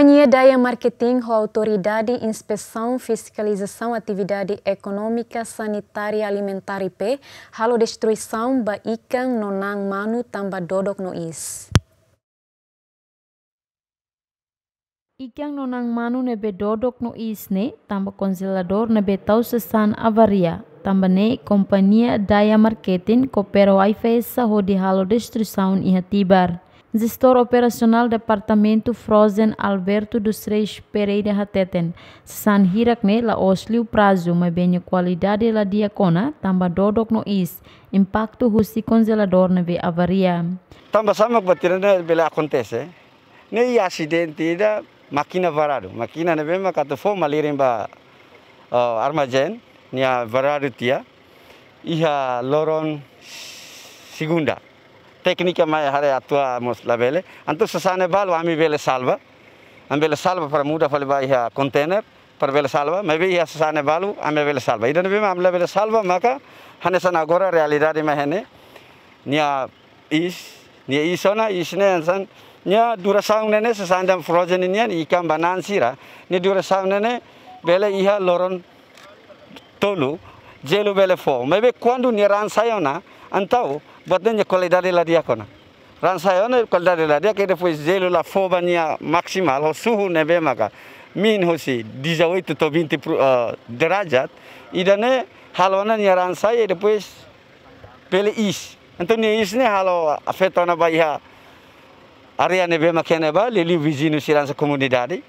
Companhia Daya Marketing ou Autoridade Inspeção Fiscalização Atividade Econômica Sanitária e Alimentar IP halo destruição ba ikan nonang manu tambah dodok nois. Ikan nonang manu nebe dodok Nois ne tambah konselador nebe tau sesan avaria tambah ne Companhia daya marketing kopero Aifesa saho halo destruição Ihatibar. tibar. Zestor Operasional Departamento Frozen Alberto dos Reis Pereira Hateten. San hirakne la osliu prazo ma benha qualidade la diacona, tamba dodok no is, impacto husi congelador ve avaria. Tamba sama batirane bela acontece. Eh? Ne i acidente da makina varado, makina neve makato fo malirin ba uh, armagen, nia varado tia. Iha loron segunda. ಟೆಕ್ನಿಕ ಮೈ ಹರೆ ಅಥವಾ ಮೊಸ್ಲ ಬೇಲೆ ಅಂತೂ ಸಸಾನೆ ಬಾಲ್ ವಾಮಿ ಬೇಲೆ ಸಾಲ್ವ ಆಮೇಲೆ ಸಾಲ್ವ ಪರ ಮೂಡ ಫಲಿಬ ಇಹ ಕಂಟೇನರ್ ಪರ ಬೇಲೆ ಸಾಲ್ವ ಮೈ ಬಿ ಇಹ ಸಸಾನೆ ಬಾಲು ಆಮೆ ಬೇಲೆ ಸಾಲ್ವ ಇದನ್ನು ಬಿ ಆಮ್ಲೆ ಬೇಲೆ ಸಾಲ್ವ ಮಕ ಹನೆ ಸನ ಗೊರ ರ್ಯಾಲಿ ದಾರಿ ಮೈ ಹೆನೆ ನಿಯ ಈಸ್ ನಿಯ ಈಸೋನ ಈಸ್ನೆ ಅನ್ಸನ್ ನಿಯ ದೂರ ಸಾಂಗ್ನೇನೆ ಸಸಾನೆ ಫ್ರೋಜನ್ ನಿಯನ್ ಈ ಕಾಮ್ ಬನಾನ್ಸಿರ ನಿ ದೂರ ಸಾಂಗ್ನೇನೆ ಬೇಲೆ ಇಹ ಲೋರನ್ ತೋಲು ಜೇಲು ಬೇಲೆ ಫೋ ಮೈ ಬಿ ಕೊಂಡು ನಿರಾನ್ಸಾಯೋನ ಅಂತಾವು badnya kualidade la dia ran sayo e ne kualidade la dia kede foi zelo la fobanya maksimal ho suhu nebe maka min hosi itu to binti derajat idane halona ni ran sayo e, depois pele is então ne is ne halo afetona baiha area nebe makene ba si ran sa comunidade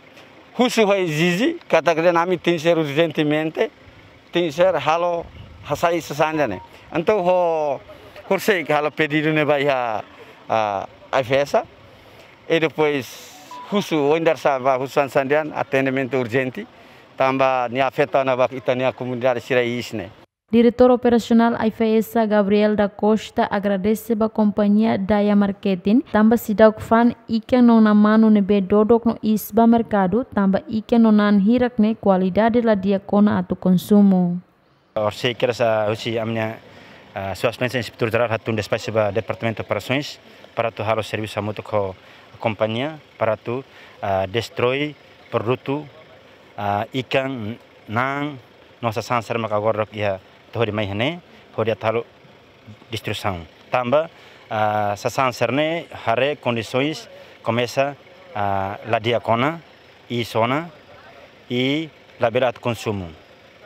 husu hoi zizi kata kerja nami tinser urgentemente tinser halo hasai ne, então ho cursei que ela pedido ne vai a a festa e depois husu oindar sava husu ansandian atendimento urgente tamba ni afeta na bak itania comunidade sirai isne Diretor Operasional IFESA Gabriel da Costa agradece ba companhia Daya Marketing tamba sidak fan ike no na manu ne be dodok no isba mercado tamba ike no nan hirak ne kualidade la dia kona atu consumo. Or sei kerasa husi amnya Eh, suas em inspetor geral hatun despacho do departamento de operações para tu harus serviço a muito com a companhia para tu uh, eh, destrói produto uh, eh, ikan nang nossa sansar mak agora ia tori mai hene dia atalo destruição tamba uh, sa sansar ne hare condições começa uh, la diacona e sona e la de consumo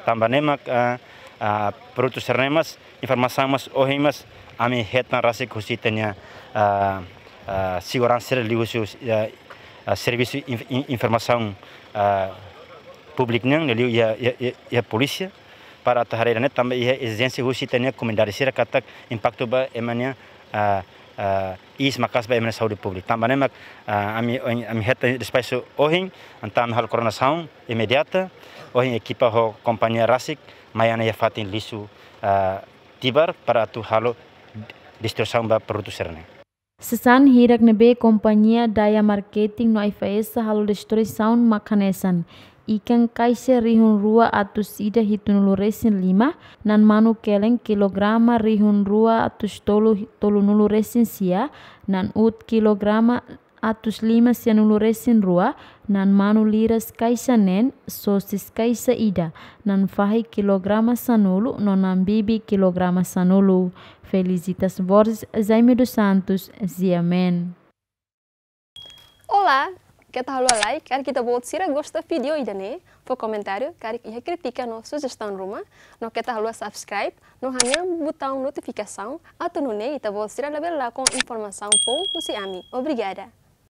tamba ne mak uh, produtos informasi mas ohimas, ami hetna rasik husi tenya segurança li husi serviço informação público nang li ya ya polisi. para taharira net também ia exigência husi tenya comunidade katak impacto ba emania Eh, is makas ba Saudi saúde pública tamba nemak eh, ami ami heta despacho ohing antam hal saung imediata ohing ekipa ho kompanya rasik mayana ya fatin lisu eh, tibar para tu halo saung ba perutu serne Sesan hirak nebe kompanya daya marketing no halu halo sound makanesan ikan kaise rihun rua atus ida hitun luresin lima nan manu keleng kilograma rihun rua atus tolu tolu nulu sia nan ut kilograma atus lima sia nulu rua nan manu liras kaisa nen sosis kaisa ida nan fahi kilograma sanulu nonan bibi kilograma sanulu Felicitas borz Jaime dos Santos Ziamen Olá, Quer dar o like, quer que te bolsira gosta vídeo e dane, né? for comentário, quer que critica no sugestão ruma, no quer dar o subscribe, no hanya botão notificação, ato no nei te bolsira level lá com informação pou você ami. Obrigada.